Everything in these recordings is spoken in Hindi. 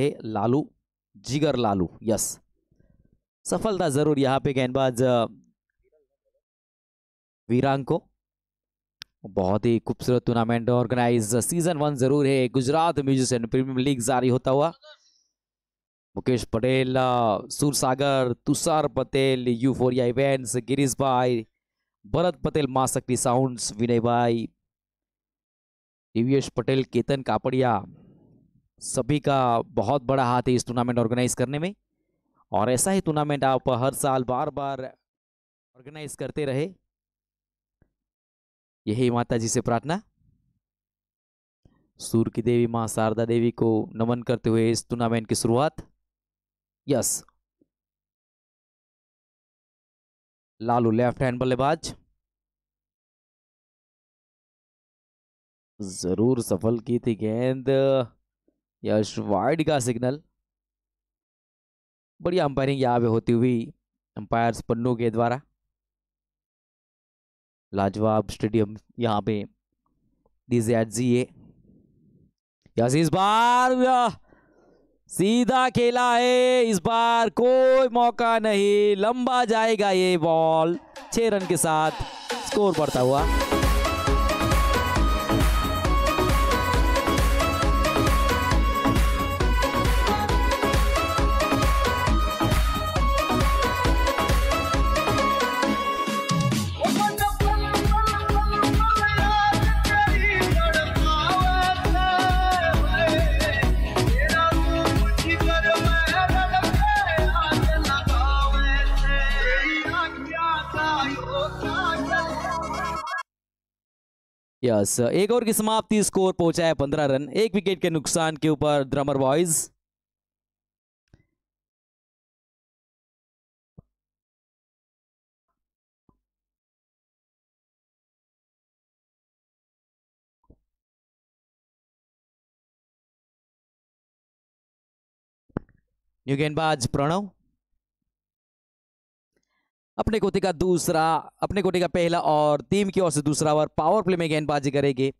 है लालू जिगर लालू यस सफलता जरूर यहाँ पे गेंदबाज वीरांग को बहुत ही खूबसूरत टूर्नामेंट ऑर्गेनाइज सीजन वन जरूर है गुजरात म्यूजिशियन प्रीमियर लीग जारी होता हुआ मुकेश पटेल सुरसागर तुषार पटेल यूफोरिया इवेंट्स गिरीश भाई भरत पटेल माँ साउंड्स विनय भाई दिव्यश पटेल केतन कापड़िया सभी का बहुत बड़ा हाथ है इस टूर्नामेंट ऑर्गेनाइज करने में और ऐसा ही टूर्नामेंट आप हर साल बार बार ऑर्गेनाइज करते रहे यही माता जी से प्रार्थना सूर्य की देवी माँ शारदा देवी को नमन करते हुए इस टूर्नामेंट की शुरुआत यस लालू लेफ्ट हैंड बल्लेबाज जरूर सफल की थी गेंद यश वाइड का सिग्नल बड़ी अंपायरिंग यहाँ पे होती हुई अंपायर पन्नू के द्वारा लाजवाब स्टेडियम यहाँ पे DJ at G A yes इस बार सीधा खेला है इस बार कोई मौका नहीं लंबा जाएगा ये बॉल छह रन के साथ स्कोर बढ़ता हुआ यस एक ओवर की समाप्ति स्कोर पहुंचा है पंद्रह रन एक विकेट के नुकसान के ऊपर ड्रमर बॉयज न्यू गेंदबाज प्रणव अपने कोटे का दूसरा अपने कोटे का पहला और टीम की ओर से दूसरा ओवर पावर प्ले में गेंदबाजी करेंगे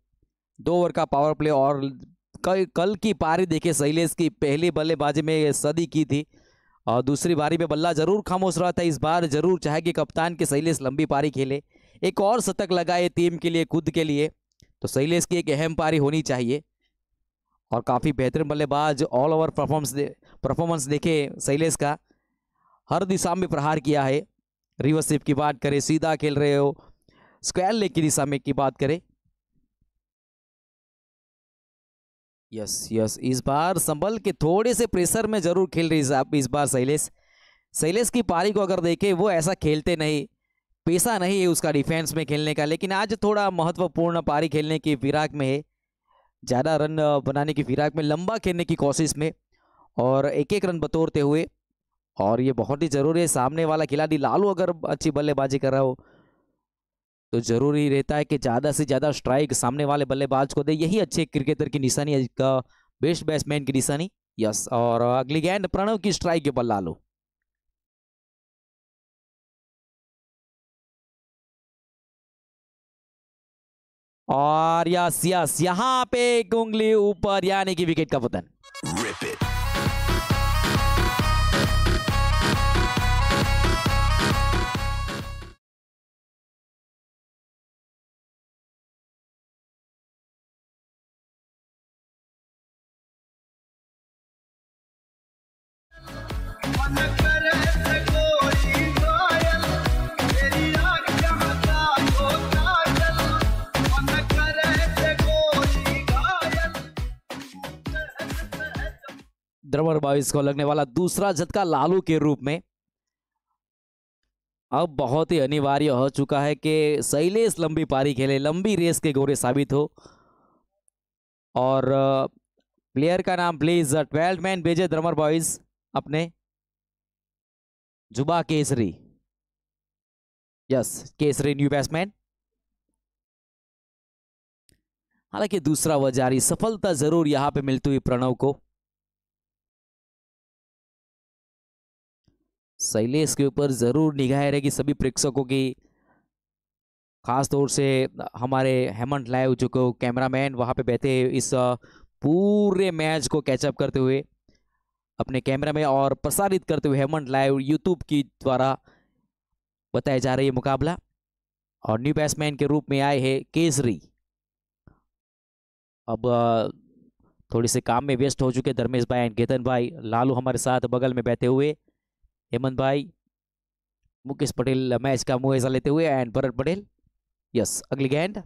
दो ओवर का पावर प्ले और कल कल की पारी देखे शैलेश की पहली बल्लेबाजी में सदी की थी और दूसरी बारी में बल्ला जरूर खामोश रहा था इस बार जरूर कि कप्तान के शैलेश लंबी पारी खेले एक और शतक लगाए टीम के लिए खुद के लिए तो शैलेश की एक अहम पारी होनी चाहिए और काफ़ी बेहतरीन बल्लेबाज ऑल ओवर परफॉर्मेंस दे, परफॉर्मेंस देखे शैलेश का हर दिशा में प्रहार किया है रिवर्सिप की बात करें सीधा खेल रहे हो स्क्वायर लेग की दिशा में की बात करें यस यस इस बार संभल के थोड़े से प्रेशर में जरूर खेल रही आप इस बार शैलेश शैलेश की पारी को अगर देखें वो ऐसा खेलते नहीं पैसा नहीं है उसका डिफेंस में खेलने का लेकिन आज थोड़ा महत्वपूर्ण पारी खेलने की फिराक में है ज़्यादा रन बनाने की फिराक में लंबा खेलने की कोशिश में और एक एक रन बतौरते हुए और ये बहुत ही ज़रूरी है सामने वाला खिलाड़ी लालू अगर अच्छी बल्लेबाजी कर रहा हो तो ज़रूरी रहता है कि ज़्यादा से ज़्यादा स्ट्राइक सामने वाले बल्लेबाज को दे यही अच्छे क्रिकेटर की निशानी का बेस्ट बैट्समैन की निशानी यस और अगली गेंद प्रणव की स्ट्राइक के बल लालू और यस यस यहां पे एक उंगली ऊपर यानी कि विकेट का पतन द्रवर बाविस को लगने वाला दूसरा झटका लालू के रूप में अब बहुत ही अनिवार्य हो चुका है कि शैलेश लंबी पारी खेले लंबी रेस के गोरे साबित हो और प्लेयर का नाम प्लीज ट्वेल्थ मैन भेजे द्रमर बॉयज अपने जुबा Kesari yes Kesari new batsman हालांकि दूसरा वह जारी सफलता जरूर यहां पे मिलती हुई प्रणव को शैलेश के ऊपर ज़रूर निगाह रहेगी सभी प्रेक्षकों की खास तौर से हमारे हेमंत लाइव जो को कैमरामैन वहाँ पे बैठे इस पूरे मैच को कैचअप करते हुए अपने कैमरा में और प्रसारित करते हुए हेमंत लाइव यूट्यूब की द्वारा बताया जा रहा है मुकाबला और न्यू बैट्समैन के रूप में आए हैं केसरी अब थोड़ी से काम में व्यस्त हो चुके धर्मेश भाई एंड केतन भाई लालू हमारे साथ बगल में बैठे हुए हेमंत भाई मुकेश पटेल मैच का मुआवजा लेते हुए एंड भरत पटेल यस अगली गेंद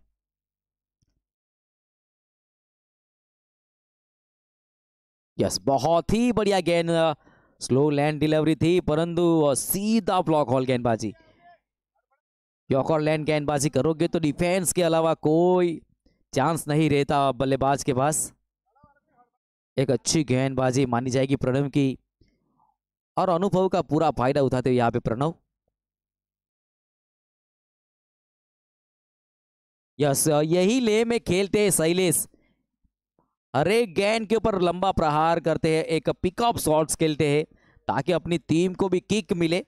यस बहुत ही बढ़िया गेंद स्लो लैंड डिलीवरी थी परंतु सीधा ब्लॉक हॉल गेंदबाजी यॉकर लैंड गेंदबाजी करोगे तो डिफेंस के अलावा कोई चांस नहीं रहता बल्लेबाज के पास एक अच्छी गेंदबाजी मानी जाएगी प्रणव की और अनुभव का पूरा फायदा उठाते हुए यहाँ पे प्रणव यस यही ले में खेलते हैं शैलेश अरे गेंद के ऊपर लंबा प्रहार करते हैं एक पिकअप शॉट्स खेलते हैं ताकि अपनी टीम को भी किक मिले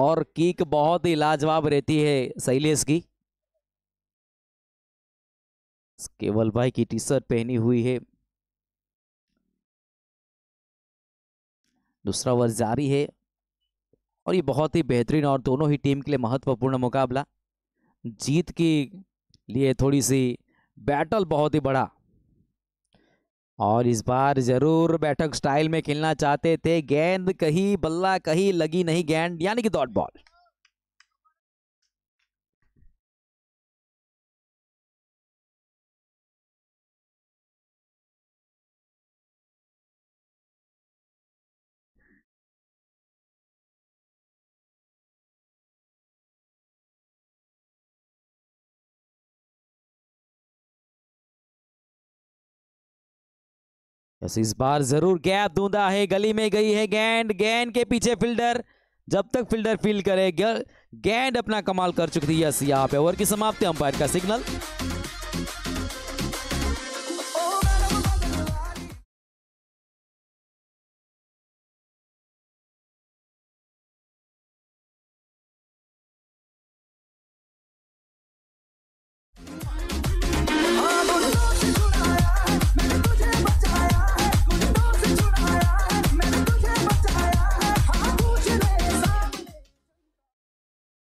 और किक बहुत ही लाजवाब रहती है शैलेश की केवल भाई की टी शर्ट पहनी हुई है दूसरा ओवर जारी है और ये बहुत ही बेहतरीन और दोनों ही टीम के लिए महत्वपूर्ण मुकाबला जीत के लिए थोड़ी सी बैटल बहुत ही बड़ा और इस बार जरूर बैठक स्टाइल में खेलना चाहते थे गेंद कहीं बल्ला कहीं लगी नहीं गेंद यानी कि डॉट बॉल बस इस बार जरूर गैप ढूंढा है गली में गई है गेंद गेंद के पीछे फील्डर जब तक फील्डर फील्ड करे गेंद अपना कमाल कर चुकी थी यस यहाँ पे ओवर की समाप्ति अंपायर का सिग्नल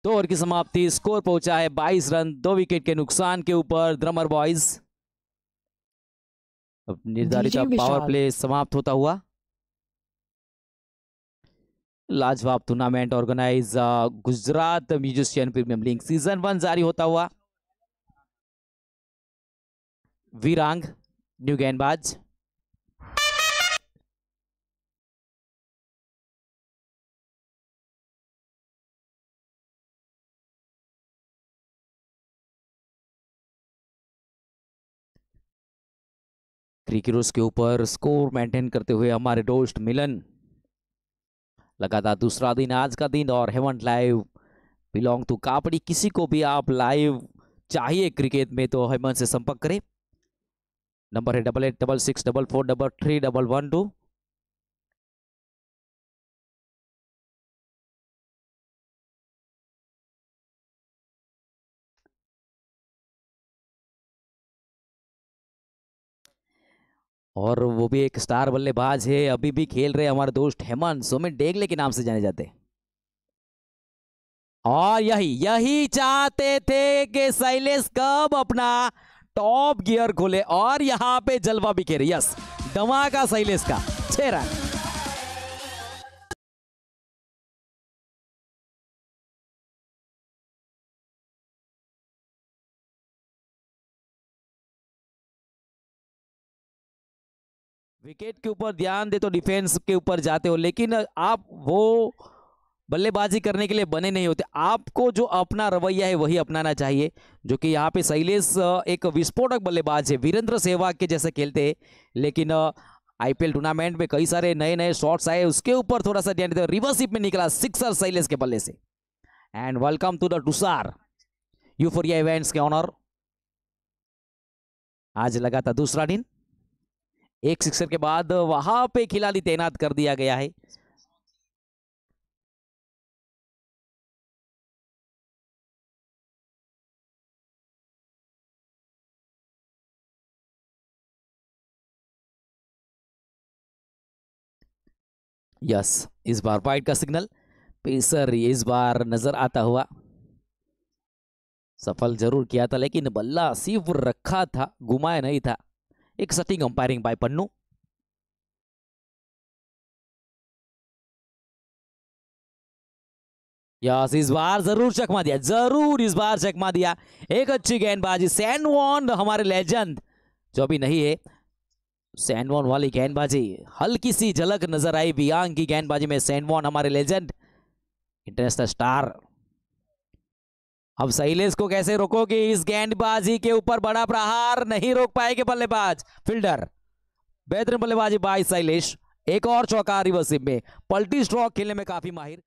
तो ओवर की समाप्ति स्कोर पहुंचा है बाईस रन दो विकेट के नुकसान के ऊपर द्रमर बॉयज निर्धारित पावर प्ले समाप्त होता हुआ लाजवाब tournament organise uh, Gujarat musician premium league season one जारी होता हुआ वीरांग न्यू गेंदबाज क्रिकिरोस के ऊपर स्कोर मेंटेन करते हुए हमारे दोस्त मिलन लगातार दूसरा दिन आज का दिन और heaven live belong to Kapadi किसी को भी आप लाइव चाहिए क्रिकेट में तो हेमंत से संपर्क करें नंबर है double eight double six double four double three double one two और वो भी एक स्टार बल्लेबाज है अभी भी खेल रहे हमारे दोस्त हेमंत सोमित डेगले के नाम से जाने जाते और यही यही चाहते थे कि शैलेश कब अपना टॉप गियर खोले और यहाँ पे जलवा बिखेरे यस धमाका शैलेश का छह रन विकेट के ऊपर ध्यान दे तो डिफेंस के ऊपर जाते हो लेकिन आप वो बल्लेबाजी करने के लिए बने नहीं होते आपको जो अपना रवैया है वही अपनाना चाहिए जो कि यहाँ पे शैलेश एक विस्फोटक बल्लेबाज है वीरेंद्र सहवाग के जैसे खेलते हैं लेकिन आईपीएल टूर्नामेंट में कई सारे नए नए शॉट्स आए उसके ऊपर थोड़ा सा ध्यान देते रिवर्सिप में निकला सिक्सर शैलेश के बल्ले से and welcome to the Tushar U events के ऑनर आज लगा था दूसरा दिन एक सिक्सर के बाद वहां पे खिलाड़ी तैनात कर दिया गया है यस इस बार वाइट का सिग्नल पेसर इस बार नजर आता हुआ सफल जरूर किया था लेकिन बल्ला सिर्फ रखा था घुमाया नहीं था एक setting umpiring by Pannu. Yes इस बार जरूर चकमा दिया जरूर इस बार चकमा दिया एक अच्छी गेंदबाजी सैनवॉन हमारे लेजेंड जो अभी नहीं है सैनवॉन वाली गेंदबाजी हल्की सी झलक नजर आई बियांग की गेंदबाजी में सैनवॉन हमारे लेजेंड इंटरनेशनल स्टार अब शैलेश को कैसे रोकोगे इस गेंदबाजी के ऊपर बड़ा प्रहार नहीं रोक पाएंगे बल्लेबाज फील्डर बेहतरीन बल्लेबाजी बाई शैलेश एक और चौका रिवर्सिप में पल्टी स्ट्रॉक खेलने में काफी माहिर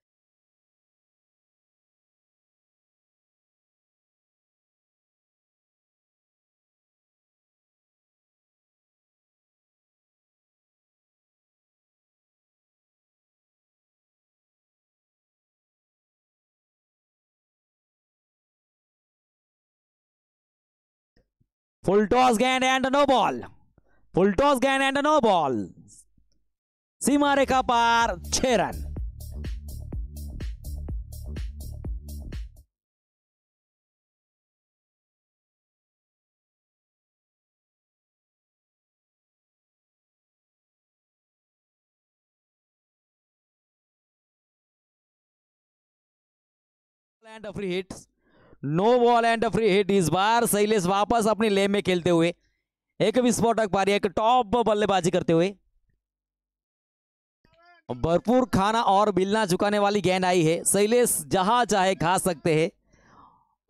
Full toss gained and a no ball. Full toss gained and a no ball. सीमा रेखा पार छह run and a free hit no ball and free hit इस बार शैलेश वापस अपनी लेम में खेलते हुए एक विस्फोटक पारी एक टॉप बल्लेबाजी करते हुए भरपूर खाना और बिलना चुकाने वाली गेंद आई है शैलेश जहां चाहे खा सकते हैं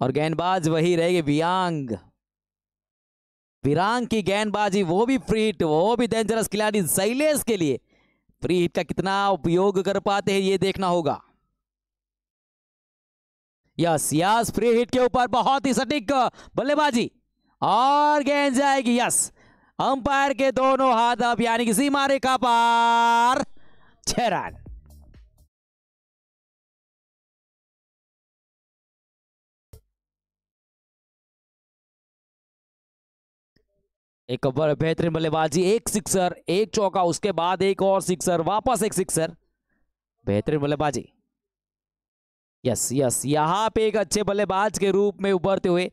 और गेंदबाज वही रहेगी वियांग विरांग की गेंदबाजी वो भी फ्री हिट वो भी डेंजरस खिलाड़ी शैलेश के लिए फ्री हिट का कितना उपयोग कर पाते हैं ये देखना होगा यस यस फ्री हिट के ऊपर बहुत ही सटीक बल्लेबाजी और गेंद जाएगी यस अंपायर के दोनों हाथ अब यानी कि सीमा रेखा पार छह रन एक बेहतरीन बल्लेबाजी एक सिक्सर एक चौका उसके बाद एक और सिक्सर वापस एक सिक्सर बेहतरीन बल्लेबाजी यस यस यहाँ पे एक अच्छे बल्लेबाज के रूप में उभरते हुए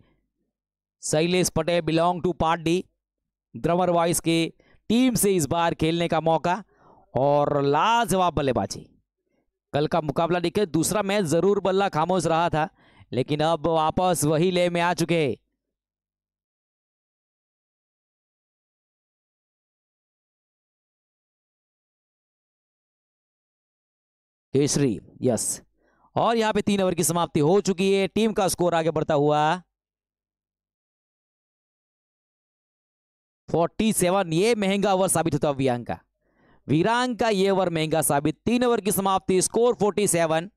Shailesh Patel belong to part D drummer voice के टीम से इस बार खेलने का मौका और लाजवाब बल्लेबाजी कल का मुकाबला देखे दूसरा मैच जरूर बल्ला खामोश रहा था लेकिन अब वापस वही ले में आ चुके हैं केसरी यस और यहां पे तीन ओवर की समाप्ति हो चुकी है टीम का स्कोर आगे बढ़ता हुआ 47 ये महंगा ओवर साबित होता वीरांग का वीरांग का ये ओवर महंगा साबित तीन ओवर की समाप्ति स्कोर 47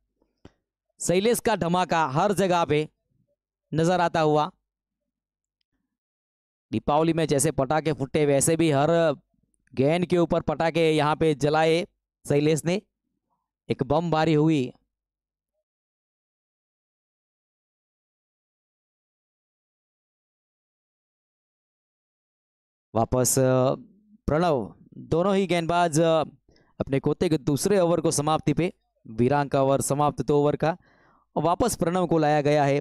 शैलेश का धमाका हर जगह पे नजर आता हुआ दीपावली में जैसे पटाखे फूटे वैसे भी हर गेंद के ऊपर पटाखे यहाँ पे जलाए शैलेश ने एक बम बारी हुई वापस प्रणव दोनों ही गेंदबाज अपने कोते के दूसरे ओवर को समाप्ति पे वीरांग का ओवर समाप्त तो ओवर का वापस प्रणव को लाया गया है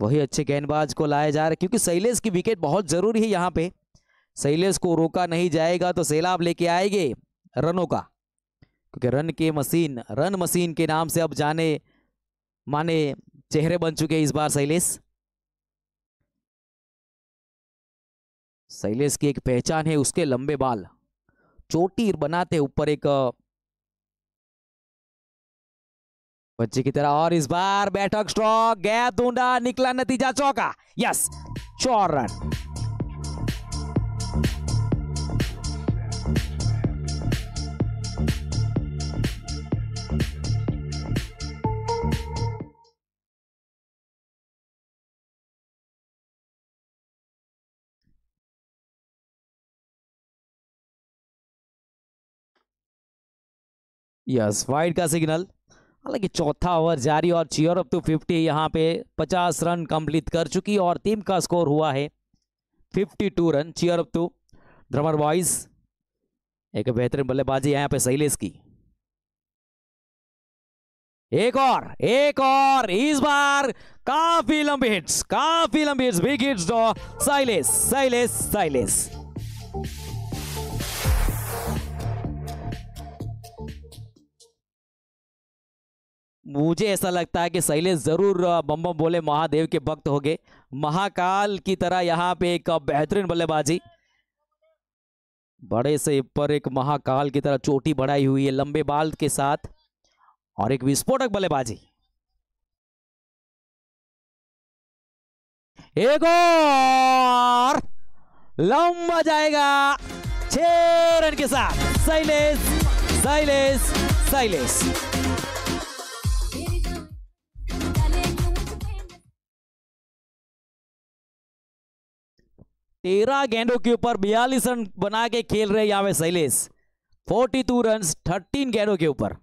वही अच्छे गेंदबाज को लाया जा रहा है क्योंकि शैलेश की विकेट बहुत ज़रूरी है यहाँ पे शैलेश को रोका नहीं जाएगा तो सैलाब लेके आएंगे रनों का क्योंकि रन के मशीन रन मशीन के नाम से अब जाने माने चेहरे बन चुके हैं इस बार शैलेश शैलेश की एक पहचान है उसके लंबे बाल चोटी बनाते ऊपर एक बच्चे की तरह और इस बार बैठक स्ट्रॉक गैप ढूंढा निकला नतीजा चौका यस चौर रन यस वाइड का सिग्नल हालांकि चौथा ओवर जारी और चीयर अप टू फिफ्टी यहाँ पे पचास रन कंप्लीट कर चुकी और टीम का स्कोर हुआ है fifty two run cheer up to drummer boys एक बेहतरीन बल्लेबाजी यहाँ पे शैलेश की एक और एक और इस बार काफी लंबी हिट्स काफी लंबी हिट्स बिग हिट्स साइलेस साइलेस, साइलेस। मुझे ऐसा लगता है कि शैलेश ज़रूर बम बम बोले महादेव के भक्त हो गए महाकाल की तरह यहाँ पे एक बेहतरीन बल्लेबाजी बड़े से पर एक महाकाल की तरह चोटी बढ़ाई हुई है लंबे बाल के साथ और एक विस्फोटक बल्लेबाजी एक और लंबा जाएगा छह रन के साथ शैलेश शैलेश शैलेश तेरह गेंदों के ऊपर बयालीस रन बना के खेल रहे यहां पे Shailesh forty two run thirteen गेंदों के ऊपर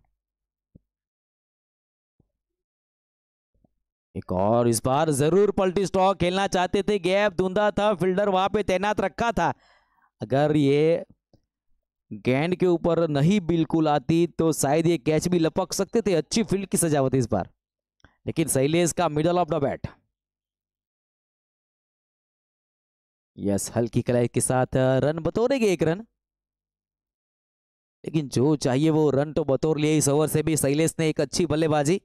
एक और इस बार जरूर पल्टी स्टॉक खेलना चाहते थे गैप धुंधा था फील्डर वहां पे तैनात रखा था अगर ये गेंद के ऊपर नहीं बिल्कुल आती तो शायद ये कैच भी लपक सकते थे अच्छी फील्ड की सजावट इस बार लेकिन शैलेश का middle of the bat yes हल्की कलाई के साथ रन बतोरेगी एक रन लेकिन जो चाहिए वो रन तो बतौर लिए इस ओवर से भी शैलेश ने एक अच्छी बल्लेबाजी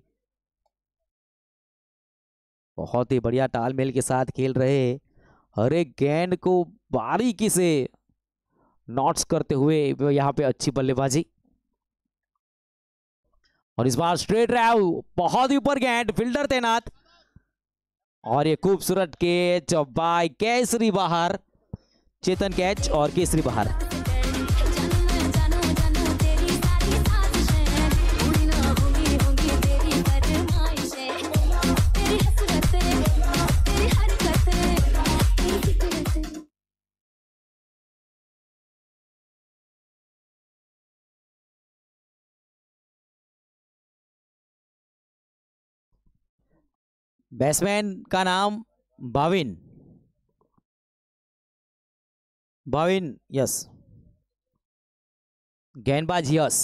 बहुत ही बढ़िया तालमेल के साथ खेल रहे हर एक गेंद को बारीकी से नॉट्स करते हुए यहां पे अच्छी बल्लेबाजी और इस बार स्ट्रेट रहा बहुत ही ऊपर गेंद फील्डर तैनात और ये खूबसूरत कैच बाय केसरी बाहर चेतन कैच और केसरी बाहर बैट्समैन का नाम भाविन भाविन यस गेंदबाज यस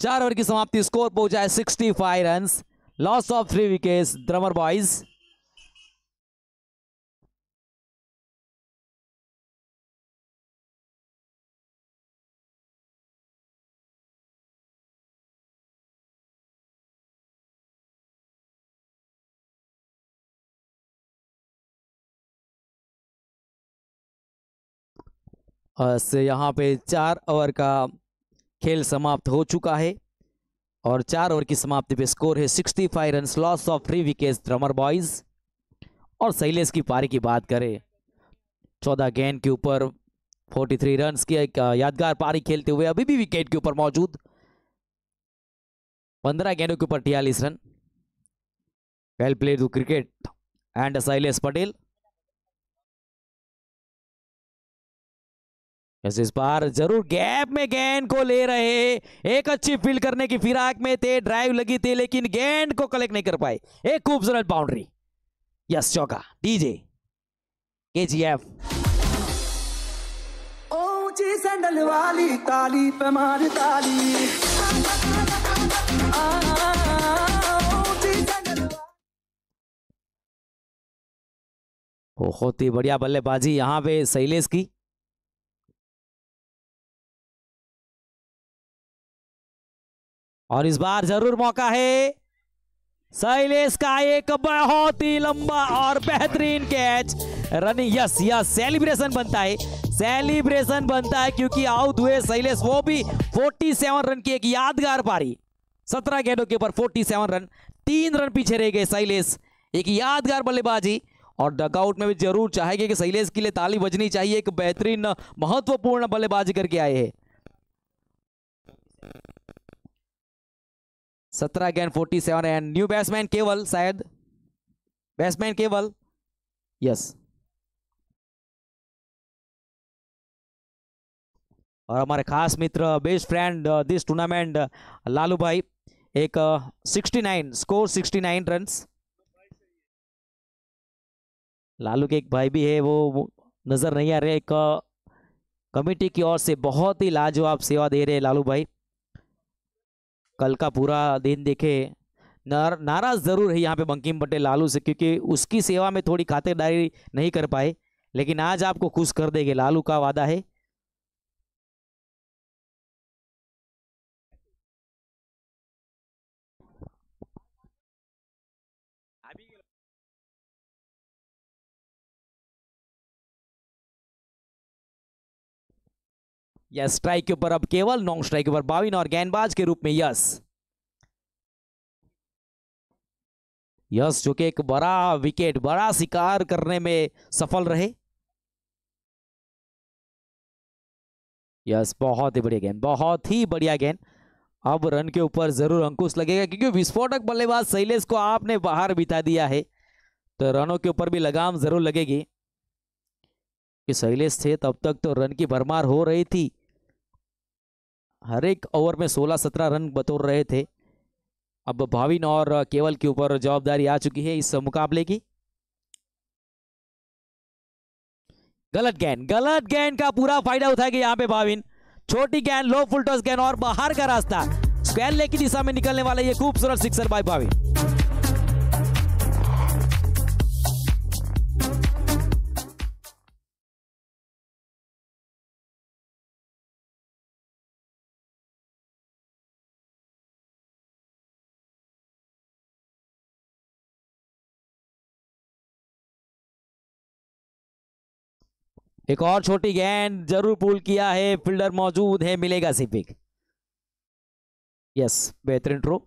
चार ओवर की समाप्ति स्कोर पहुंचा है sixty five run loss of three wickets drummer boys से यहाँ पे चार ओवर का खेल समाप्त हो चुका है और चार ओवर की समाप्ति पे स्कोर है five run loss of three wicket drummer boys और शैलेश की पारी की बात करें चौदह गेंद के ऊपर फोर्टी थ्री रन की एक यादगार पारी खेलते हुए अभी भी विकेट के ऊपर मौजूद पंद्रह गेंदों के ऊपर तियालीस run well played to cricket and Shailesh Patel इस बार जरूर गैप में गेंद को ले रहे एक अच्छी फील्ड करने की फिराक में थे ड्राइव लगी थी लेकिन गेंद को कलेक्ट नहीं कर पाए एक खूबसूरत बाउंड्री यस चौका डीजे के जी एफ सैंडल वाली ताली पे मार ताली बहुत ही बढ़िया बल्लेबाजी यहां पे शैलेश की और इस बार जरूर मौका है शैलेश का एक बहुत ही लंबा और बेहतरीन catch running yes yes celebration बनता है सेलिब्रेशन बनता है क्योंकि आउट हुए शैलेश वो भी 47 रन की एक यादगार पारी 17 गेंदों के ऊपर 47 रन तीन रन पीछे रह गए शैलेश एक यादगार बल्लेबाजी और डकआउट में भी जरूर चाहेंगे कि शैलेश के लिए ताली बजनी चाहिए एक बेहतरीन महत्वपूर्ण बल्लेबाजी करके आए हैं सत्रह गेंद forty seven and new batsman Keval शायद बैट्समैन केवल यस और हमारे खास मित्र best friend this tournament Lalu bhai एक sixty nine score sixty nine run Lalu के एक भाई भी है वो नज़र नहीं आ रहे एक uh, कमिटी की ओर से बहुत ही लाजवाब सेवा दे रहे लालू भाई कल का पूरा दिन देखे नार, नाराज ज़रूर है यहाँ पे बंकिम पटेल लालू से क्योंकि उसकी सेवा में थोड़ी खातिरदारी नहीं कर पाए लेकिन आज आपको खुश कर देंगे लालू का वादा है या स्ट्राइक के ऊपर अब केवल नॉन स्ट्राइक के ऊपर बाविन और गेंदबाज के रूप में यस यस जो कि एक बड़ा विकेट बड़ा शिकार करने में सफल रहे यस बहुत ही बढ़िया गेंद बहुत ही बढ़िया गेंद अब रन के ऊपर जरूर अंकुश लगेगा क्योंकि विस्फोटक बल्लेबाज शैलेश को आपने बाहर बिता दिया है तो रनों के ऊपर भी लगाम जरूर लगेगी कि शैलेश थे तब तक तो रन की भरमार हो रही थी हर एक ओवर में 16-17 रन बतौर रहे थे अब भाविन और केवल के ऊपर जवाबदारी आ चुकी है इस मुकाबले की गलत गेंद गलत गेंद का पूरा फायदा उठाएगा यहाँ पे भाविन छोटी गेंद लो फुल टॉस गेंद और बाहर का रास्ता गैन लेकिन की दिशा में निकलने वाला ये खूबसूरत सिक्सर बाय भाविन एक और छोटी गेंद जरूर पुल किया है फील्डर मौजूद है मिलेगा सिपिक यस बेहतरीन ट्रो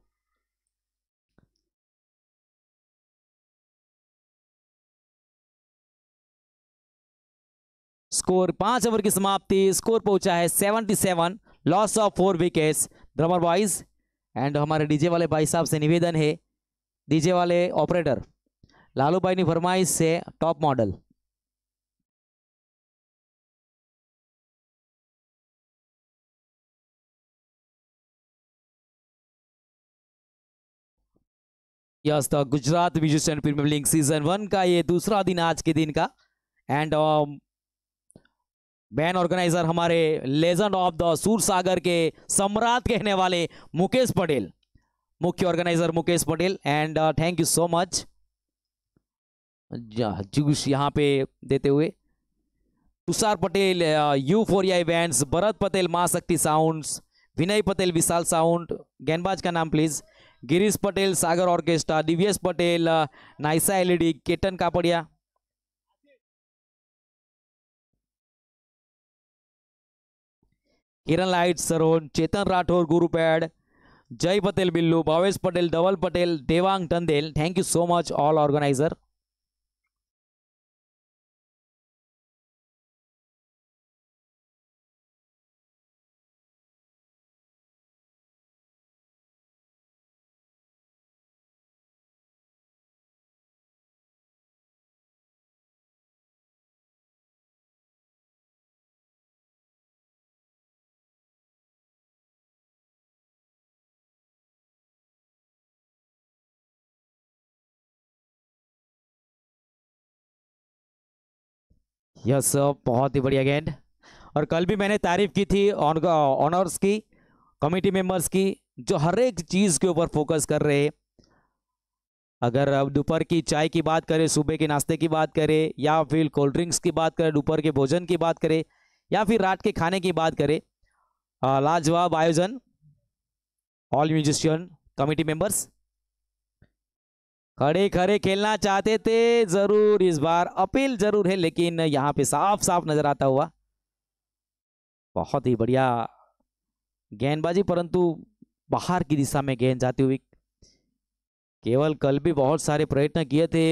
स्कोर पांच ओवर की समाप्ति स्कोर पहुंचा है seventy seven loss of four wickets drummer boys and हमारे डीजे वाले भाई साहब से निवेदन है डीजे वाले ऑपरेटर लालू भाई ने फरमाइश से top model yes the Gujarat and premier league season one का ये दूसरा दिन आज के दिन का एंड मैन ऑर्गेनाइजर हमारे legend of the Sur Sagar के सम्राट कहने वाले मुकेश पटेल मुख्य organiser Mukesh Patel and thank you so much juice यहाँ पे देते हुए Tushar Patel I uh, band Bharat Patel Maa Shakti Vinay Patel Vishal sound गेंदबाज का नाम please Girish Patel Sagar orchestra Divyesh Patel Naisa LED Ketan Kapadia Kiran light Saron Chetan Rathore Gurupad Jay Patel Billu Bhavesh Patel Dhaval Patel Devang Tandel thank you so much all organiser yes बहुत ही बढ़िया गेंद और कल भी मैंने तारीफ की थी ऑन ऑनर्स की कमेटी मेंबर्स की जो हर एक चीज़ के ऊपर फोकस कर रहे अगर अब दोपहर की चाय की बात करें सुबह के नाश्ते की बात करें या फिर कोल्ड ड्रिंक्स की बात करें दोपहर के भोजन की बात करें या फिर रात के खाने की बात करें लाजवाब आयोजन ऑल म्यूजिशियन कमेटी मेंबर्स खड़े खड़े खेलना चाहते थे जरूर इस बार अपील जरूर है लेकिन यहाँ पे साफ साफ नजर आता हुआ बहुत ही बढ़िया गेंदबाजी परंतु बाहर की दिशा में गेंद जाती हुई केवल कल भी बहुत सारे प्रयत्न किए थे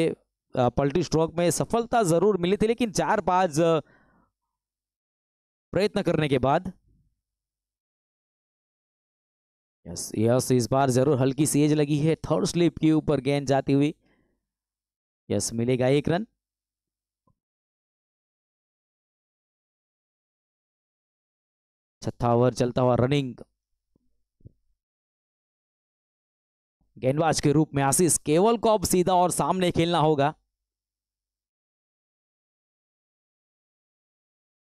पल्टी स्ट्रोक में सफलता जरूर मिली थी लेकिन चार पांच प्रयत्न करने के बाद यस यस इस बार जरूर हल्की सेज लगी है थर्ड स्लिप के ऊपर गेंद जाती हुई यस मिलेगा एक रन छत्ता ओवर चलता हुआ रनिंग गेंदबाज के रूप में आशीष केवल को अब सीधा और सामने खेलना होगा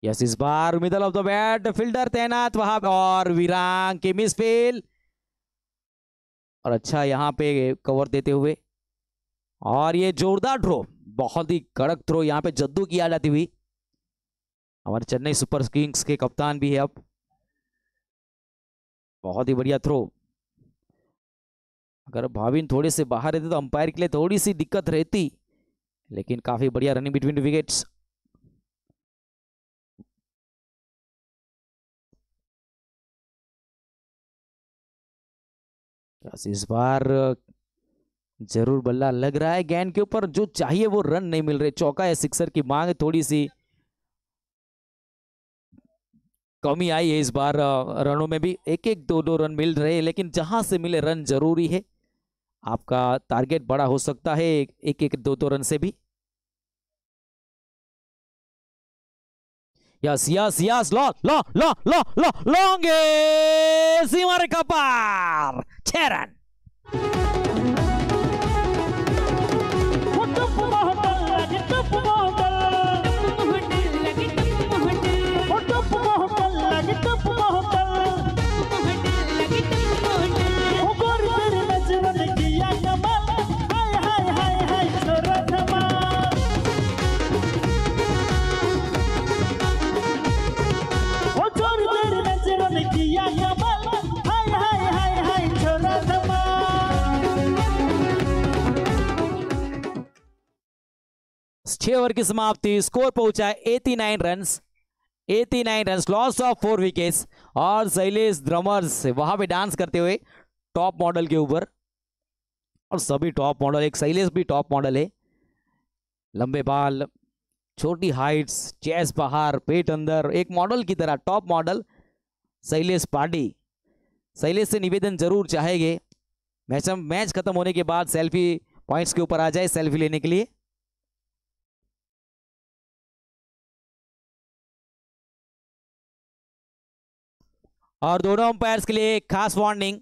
यस इस बार middle of the bat fielder तैनात वहां और वीरांग के मिस फील्ड और अच्छा यहाँ पे कवर देते हुए और ये जोरदार थ्रो बहुत ही कड़क थ्रो यहाँ पे जद्दू की आ जाती हुई हमारे चेन्नई सुपर किंग्स के कप्तान भी है अब बहुत ही बढ़िया थ्रो अगर भाविन थोड़े से बाहर रहते तो अंपायर के लिए थोड़ी सी दिक्कत रहती लेकिन काफ़ी बढ़िया रनिंग बिटवीन विकेट्स बस इस बार जरूर बल्ला लग रहा है गेंद के ऊपर जो चाहिए वो रन नहीं मिल रहे चौका या सिक्सर की मांग थोड़ी सी कमी आई है इस बार रनों में भी एक एक दो दो रन मिल रहे लेकिन जहां से मिले रन जरूरी है आपका टारगेट बड़ा हो सकता है एक एक दो दो रन से भी Ya sias sias lo lo lo lo lo longe si marca par. ceran over की समाप्ति स्कोर पहुंचा eighty nine run eighty nine run loss of four wickets और शैलेश ड्रमर्स वहां पे डांस करते हुए टॉप मॉडल के ऊपर और सभी टॉप मॉडल एक शैलेश भी टॉप मॉडल है लंबे बाल छोटी हाइट्स चेस बाहर पेट अंदर एक मॉडल की तरह टॉप मॉडल शैलेश पांडी शैलेश से निवेदन जरूर चाहेंगे मैच मैच खत्म होने के बाद सेल्फी पॉइंट्स के ऊपर आ जाए सेल्फी लेने के लिए और दोनों अंपायर्स के लिए खास warning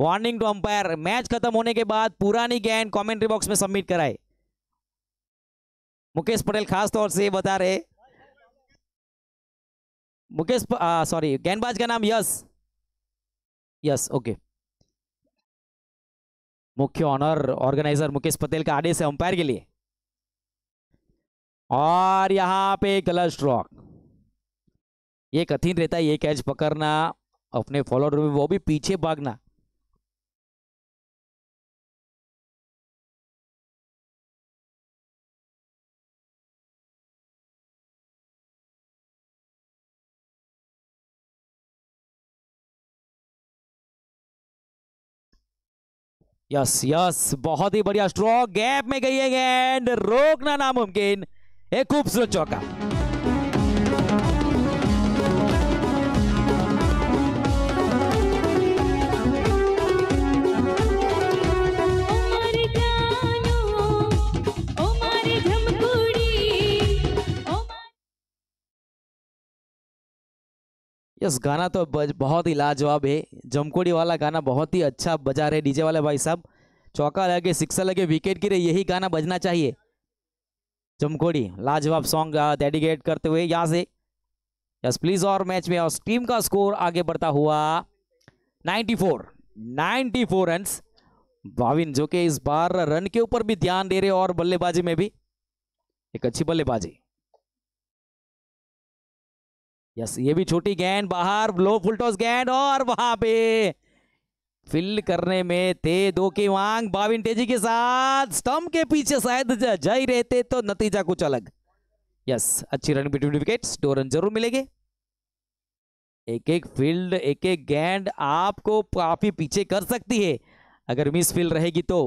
warning to umpire match खत्म होने के बाद पुरानी गेंद कमेंट्री बॉक्स में सबमिट कराए मुकेश पटेल खास तौर से बता रहे मुकेश सॉरी गेंदबाज का नाम यस यस ओके मुख्य ऑनर ऑर्गेनाइजर मुकेश पटेल का आदेश है अंपायर के लिए और यहां पे कलर स्ट्रॉक ये कठिन रहता है ये कैच पकड़ना अपने फॉलोअर में वो भी पीछे भागना यस यस बहुत ही बढ़िया स्ट्रॉक गैप में गई है एंड रोकना नामुमकिन एक खूबसूरत चौका यस गाना तो बहुत ही लाजवाब है जमकोड़ी वाला गाना बहुत ही अच्छा बजा रहे डीजे वाले भाई साहब चौका लगे सिक्सा लगे विकेट गिरे यही गाना बजना चाहिए जमकोड़ी लाजवाब सॉन्ग डेडिकेट करते हुए यहाँ से यस प्लीज और मैच में और टीम का स्कोर आगे बढ़ता हुआ 94 94 रन भाविन जो कि इस बार रन के ऊपर भी ध्यान दे रहे और बल्लेबाजी में भी एक अच्छी बल्लेबाजी यस ये भी छोटी गेंद बाहर लो फुल टॉस गेंद और वहां पे फिल करने में थे दो की वांग बाविन तेजी के साथ स्टम्प के पीछे शायद जय रहते तो नतीजा कुछ अलग यस अच्छी रन बिटवीन विकेट दो रन जरूर मिलेंगे एक एक फील्ड एक एक गेंद आपको काफी पीछे कर सकती है अगर मिस फील रहेगी तो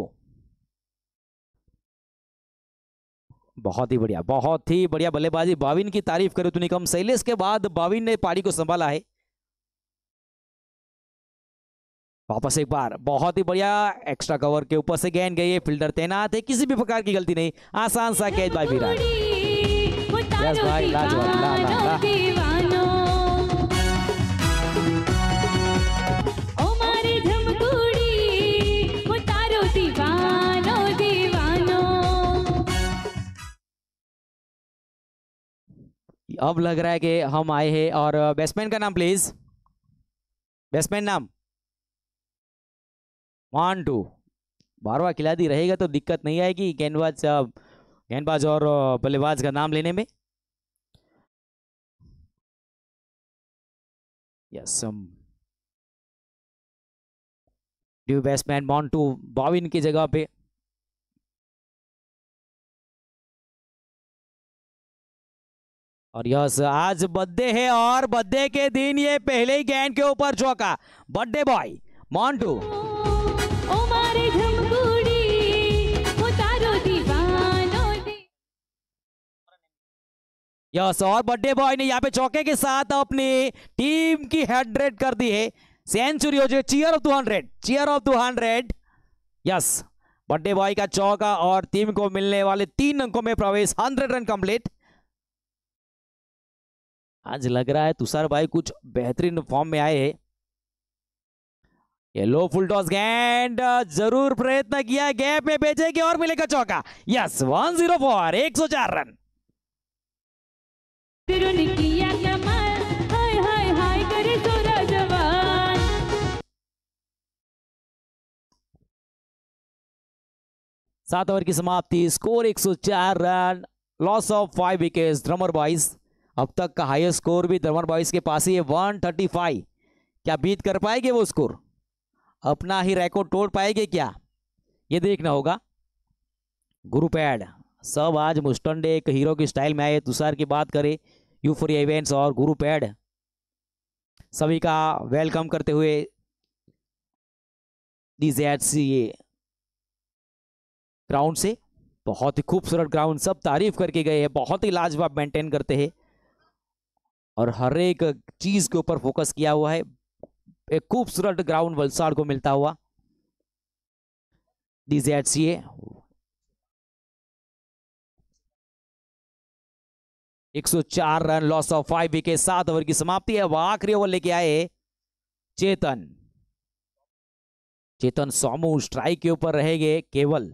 बहुत ही बढ़िया बहुत ही बढ़िया बल्लेबाजी बाविन की तारीफ करो तो निकम शैलेश के बाद बाविन ने पारी को संभाला है वापस एक बार बहुत ही बढ़िया एक्स्ट्रा कवर के ऊपर से गेंद गई है फील्डर तैनात है किसी भी प्रकार की गलती नहीं आसान सा कैच बाय विराट यस भाई लाजवाब ला ला ला अब लग रहा है कि हम आए हैं और बैट्समैन का नाम प्लीज बैट्समैन नाम वन टू बार बार खिलाड़ी रहेगा तो दिक्कत नहीं आएगी गेंदबाज गेंदबाज और बल्लेबाज का नाम लेने में yes due batsman to Bhavin की जगह पे और यस आज बर्थडे है और बर्थडे के दिन ये पहले ही गेंद के ऊपर चौका बर्थडे बॉय मॉन्टू यस और बर्थडे बॉय ने यहाँ पे चौके के साथ अपनी टीम की हेड्रेड कर दी है सेंचुरी हो जाए cheer of two hundred cheer of two hundred yes birthday boy का चौका और टीम को मिलने वाले तीन अंकों में प्रवेश हंड्रेड रन कंप्लीट आज लग रहा है तुषार भाई कुछ बेहतरीन फॉर्म में आए हैं ये लो फुल टॉस गेंद जरूर प्रयत्न किया गैप में भेजेगी और मिलेगा चौका यस वन जीरो फोर एक सौ चार रन सात ओवर की समाप्ति score 104 run loss of five wicket drummer boys अब तक का हाईएस्ट स्कोर भी धर्मन बॉयज के पास ही है वन थर्टी फाइव क्या बीत कर पाएंगे वो स्कोर अपना ही रेकॉर्ड तोड़ पाएंगे क्या ये देखना होगा ग्रुप एड सब आज मुस्टंडे एक हीरो की स्टाइल में आए तुषार की बात करें यूफोरिया इवेंट्स और ग्रुप एड सभी का वेलकम करते हुए डी जेड सी ग्राउंड से बहुत ही खूबसूरत ग्राउंड सब तारीफ करके गए हैं बहुत ही लाजवाब मेंटेन करते हैं और हर एक चीज़ के ऊपर फोकस किया हुआ है एक खूबसूरत ग्राउंड वलसाड़ को मिलता हुआ डीजेड सी ए एक सौ चार run loss of five wicket सात ओवर की समाप्ति है वह आखिरी ओवर लेके आए चेतन चेतन सोमू स्ट्राइक के ऊपर रहेंगे केवल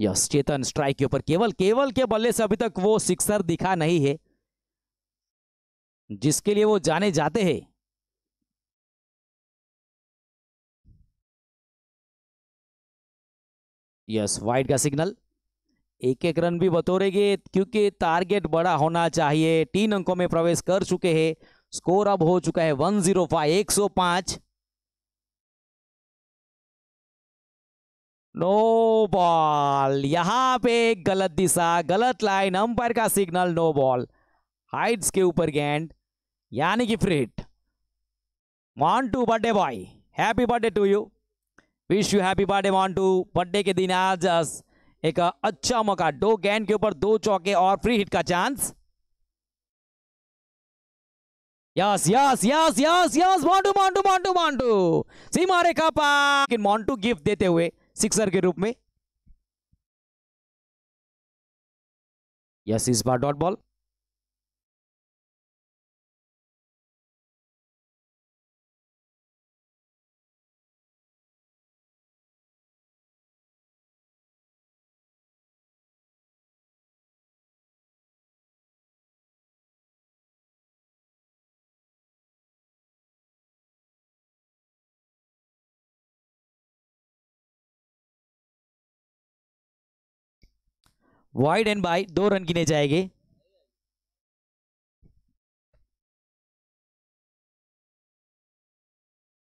यस चेतन स्ट्राइक के ऊपर केवल केवल के बल्ले से अभी तक वो सिक्सर दिखा नहीं है जिसके लिए वो जाने जाते हैं यस वाइड का सिग्नल एक एक रन भी बतोरेगे क्योंकि टारगेट बड़ा होना चाहिए तीन अंकों में प्रवेश कर चुके हैं स्कोर अब हो चुका है वन जीरो फाइव एक सौ पांच नो बॉल यहां पे गलत दिशा गलत लाइन अंपायर का सिग्नल नो बॉल हाइट्स के ऊपर गेंद यानी कि free hit to birthday boy happy birthday to you wish you happy birthday Montu birthday के दिन आज एक अच्छा मौका दो गेंद के ऊपर दो चौके और फ्री हिट का chance yes yes yes yes yes Montu Montu Montu Montu सीमा रेखा पा मॉन्टू गिफ्ट देते हुए सिक्सर के रूप में यस इस बार dot ball wide and bye दो रन गिने जाएंगे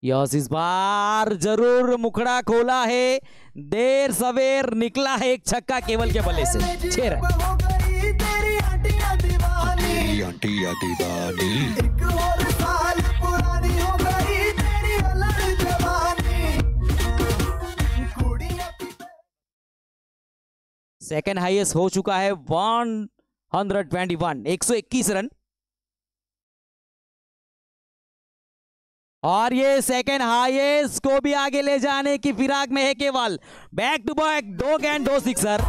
यस इस बार जरूर मुखड़ा खोला है देर सवेर निकला है एक छक्का केवल के बल्ले से छह रन आंटी आंटी सेकेंड हाइएस्ट हो चुका है वन हंड्रेड ट्वेंटी वन एक सौ इक्कीस रन और ये सेकेंड हाइएस्ट को भी आगे ले जाने की फिराक में है केवल बैक टू बैक दो गेंद दो सिक्सर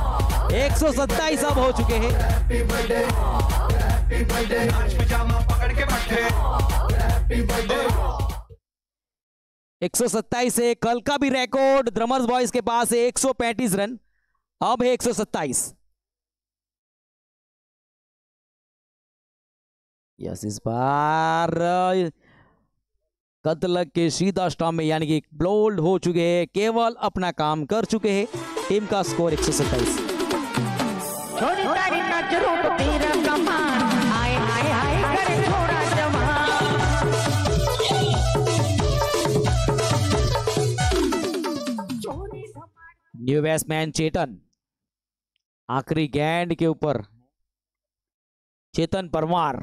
एक सौ सत्ताईस अब हो चुके हैं एक सौ सत्ताईस है कल का भी रिकॉर्ड ड्रमर्स बॉयज के पास है एक सौ पैंतीस रन अब है एक सौ सत्ताईस यस इस बार कतलक के सीधा स्टॉप में यानी कि ब्लोल्ड हो चुके हैं केवल अपना काम कर चुके हैं टीम का स्कोर एक सौ सत्ताईस न्यू बैट्समैन चेतन आखिरी गेंद के ऊपर चेतन परमार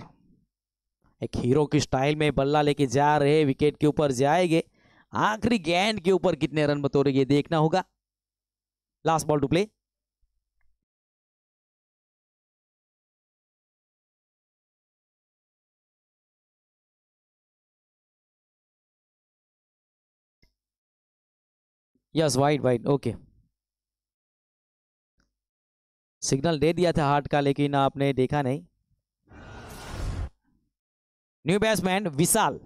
एक हीरो की स्टाइल में बल्ला लेके जा रहे विकेट के ऊपर जाएंगे आखिरी गेंद के ऊपर कितने रन बतौर ये देखना होगा last ball to play yes wait wait okay signal दे दिया था हार्ट का लेकिन आपने देखा नहीं न्यू बैट्समैन विशाल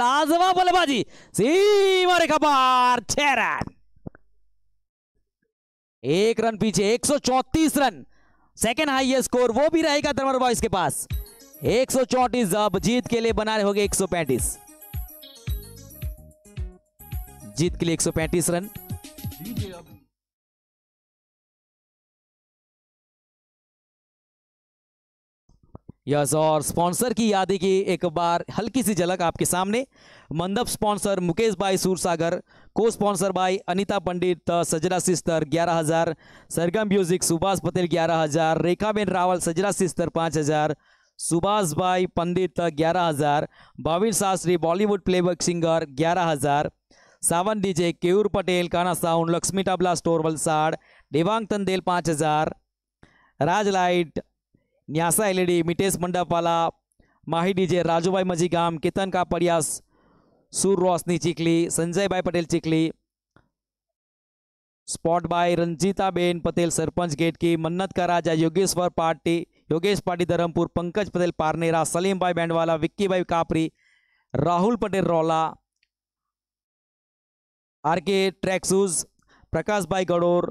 लाजवाब बल्लेबाजी सीमा रेखा पार छह रन एक रन पीछे 134 रन सेकेंड हाईएस्ट स्कोर वो भी रहेगा दरमर बॉयज के पास एक सौ चौंतीस अब जीत के लिए बना रहे हो गए सौ पैंतीस जीत के लिए 135 रन यस और स्पॉन्सर की यादें की एक बार हल्की सी झलक आपके सामने मंदप स्पॉन्सर मुकेश भाई सूरसागर को स्पॉन्सर भाई अनीता पंडित सजरा सिस्टर ग्यारह हज़ार सरगम म्यूजिक सुभाष पटेल ग्यारह हज़ार रेखाबेन रावल सजरा सिस्टर पांच हज़ार सुभाष भाई पंडित ग्यारह हज़ार भाविन शास्त्री बॉलीवुड प्लेबैक सिंगर ग्यारह हज़ार Sawan DJ Keyur Patel Kana sound Lakshmi tabla store Valsad Devang Tandel पाँच हज़ार Raj light Nyasa L E Mitesh मंडापाला माही डीजे राजूभाई मजी गाम केतन कापड़िया सूर रोशनी चिखली संजय भाई पटेल चिखली स्पॉट बाय रंजीता बेन पटेल सरपंच गेट की मन्नत का राजा योगेश्वर पार्टी योगेश पाटी धर्मपुर पंकज पटेल पारनेरा सलीम भाई बैंडवाला विक्की भाई कापरी राहुल पटेल रौला आर के ट्रॅक शूज भाई गडोर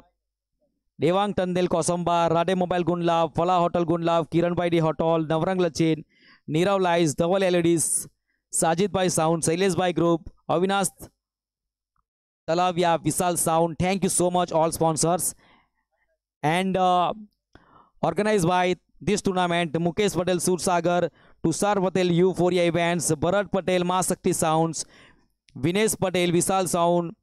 देवांग तंदेल कौसंबा राडे मोबाइल गुंडलाव फला होटल गुंडलाव किरण भाई डी होटल नवरंग लचेन नीरव लाइज Dhaval LEDs sound Shailesh भाई ग्रुप अविनाश तलाव या Vishal sound thank you so much all sponsors and organise by this tournament Mukesh Patel Sursagar Tushar Patel euphoria events Bharat Patel Mahashakti sound Vinesh Patel Vishal sound